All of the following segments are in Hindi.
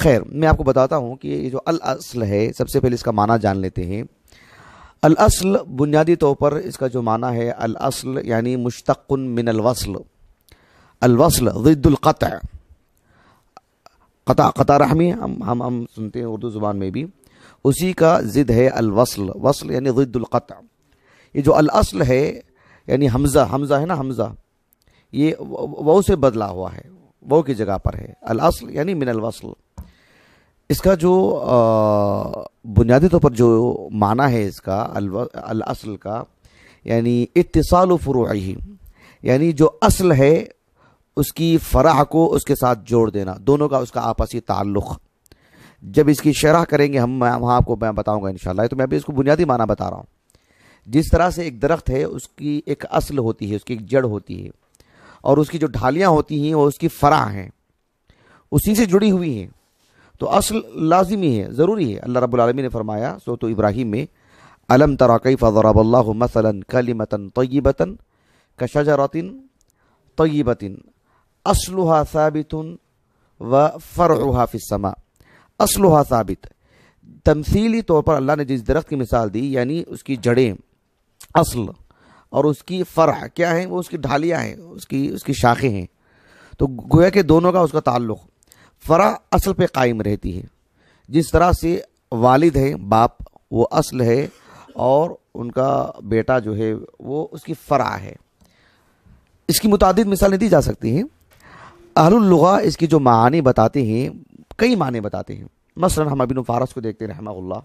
खैर मैं आपको बताता हूँ कि ये जो अल असल है सबसे पहले इसका माना जान लेते हैं अल असल बुनियादी तौर पर इसका जो माना है अल असल यानी मुश्तक़ मिन वसल जिद्दुल ज़िद्दुलक़त कता कता रहमी हम हम हम सुनते हैं उर्दू ज़ुबान में भी उसी का ज़िद है अल वसल यानी ज़िद्दुलक़त ये जो अल असल है यानी हमज़ा हमज़ा है ना हमज़ा ये वह से बदला हुआ है वह की जगह पर है अल असल यानी मिन वसल इसका जो बुनियादी तौर पर जो माना है इसका अल असल का यानी इतसाल फ़्रोही यानी जो असल है उसकी फ़राह को उसके साथ जोड़ देना दोनों का उसका आपसी ताल्लुक़ जब इसकी शरह करेंगे हम मैं वहाँ आपको मैं बताऊँगा इन तो मैं अभी इसको बुनियादी माना बता रहा हूँ जिस तरह से एक दरख्त है उसकी एक असल होती है उसकी एक जड़ होती है और उसकी जो ढालियाँ होती हैं वो उसकी फ़राह हैं उसी से जुड़ी हुई हैं तो असल लाजिमी है ज़रूरी है अल्लाह रबालमी ने फरमाया सो तो इब्राहिम में अलम तराकई फ़रबल्ला मसलन कलिमतन तयबतन कशजरतिन तयबतिन असलहा साबित व फ़रहा फ़िसमा असलहा साबित तमसीली तौर पर अल्लाह ने जिस दरख्त की मिसाल दी यानी उसकी जड़ें असल और उसकी फ़रह क्या है वो उसकी ढालियाँ हैं उसकी उसकी शाखें हैं तो गोया के दोनों का उसका ताल्लुक़ फ़रा असल पे कायम रहती है जिस तरह से वालिद है बाप वो असल है और उनका बेटा जो है वो उसकी फ़रा है इसकी मुतद मिसालें दी जा सकती हैं अहलुल्लुगा इसकी जो मानी बताते हैं कई माने बताते हैं मसलन हम अबिन फारस को देखते हैं रहमा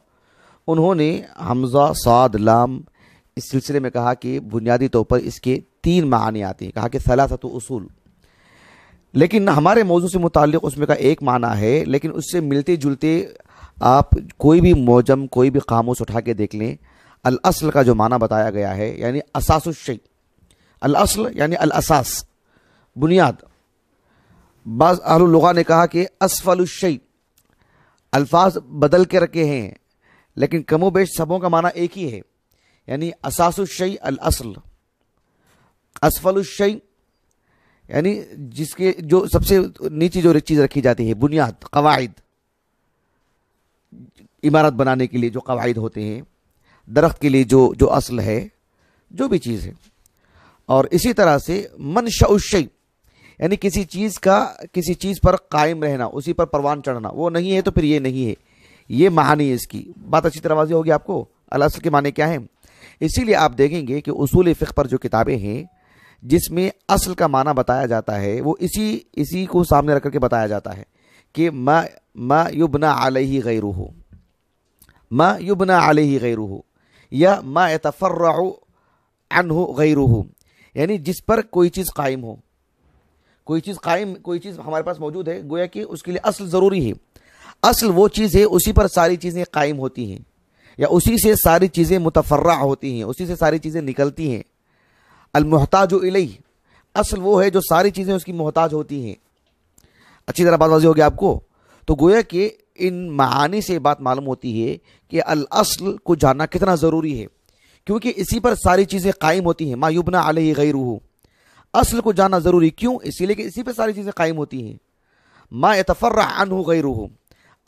उन्होंने हमजा साद लाम इस सिलसिले में कहा कि बुनियादी तौर पर इसके तीन मानी आते हैं कहा कि सलासत उसूल लेकिन हमारे मौजू से मुतक उसमें का एक माना है लेकिन उससे मिलते जुलते आप कोई भी मौजम कोई भी खामोश उठा के देख लें असल का जो माना बताया गया है यानी असासुशई असल यानी असास बुनियाद बाज़ आलोगा ने कहा कि असफलुशई अल्फाज बदल के रखे हैं लेकिन कमो बेश सबों का माना एक ही है यानी असासुशई असल असफलुशई यानी जिसके जो सबसे नीचे जो चीज़ रखी जाती है बुनियाद कवायद इमारत बनाने के लिए जो कवायद होते हैं दरख्त के लिए जो जो असल है जो भी चीज़ है और इसी तरह से मनशाउशई यानी किसी चीज़ का किसी चीज़ पर कायम रहना उसी पर परवान चढ़ना वो नहीं है तो फिर ये नहीं है ये महानी है इसकी बात अच्छी तरह वाजी होगी आपको अल असल के माने क्या है इसीलिए आप देखेंगे कि उसूल फ़िक पर जो किताबें हैं जिसमें असल का माना बताया जाता है वो इसी इसी को सामने रख करके बताया जाता है कि म म युबना आलही गई हो म युबना आलही गई हो या एतफर रहो अन हो गई हो यानी जिस पर कोई चीज़ कायम हो कोई चीज़ कायम कोई चीज़ हमारे पास मौजूद है गोया कि उसके लिए असल ज़रूरी है असल वो चीज़ है उसी पर सारी चीज़ें कायम होती हैं या उसी से सारी चीज़ें मुतफर्रा होती हैं उसी से सारी चीज़ें निकलती हैं अलमोहताज इलई असल वो है जो सारी चीज़ें उसकी मोहताज होती हैं अच्छी तरह बात वाजी होगी आपको तो गोया कि इन मानी से बात मालूम होती है कि अल असल को जानना कितना ज़रूरी है क्योंकि इसी पर सारी चीज़ें कायम होती हैं मायूबना ही गई रूहू असल को जानना ज़रूरी क्यों इसीलिए कि इसी पर सारी चीज़ें कायम होती हैं माँ यतफ़र अन हो गई रूहू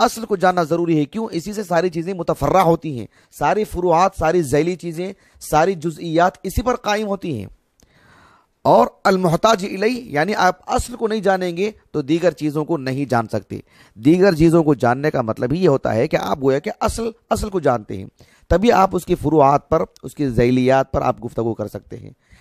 असल को जानना ज़रूरी है क्यों इसी से सारी चीज़ें मुतफर्रा होती हैं सारी फुरुआत सारी जैली चीज़ें सारी जुजियात इसी पर कायम होती हैं और अलमोहताज इलई यानी आप असल को नहीं जानेंगे तो दीगर चीज़ों को नहीं जान सकते दीगर चीज़ों को जानने का मतलब ही ये होता है कि आप गोया कि असल असल को जानते हैं तभी आप उसकी फुरुआत पर उसकी जैलियात पर आप गुफ्तु कर सकते हैं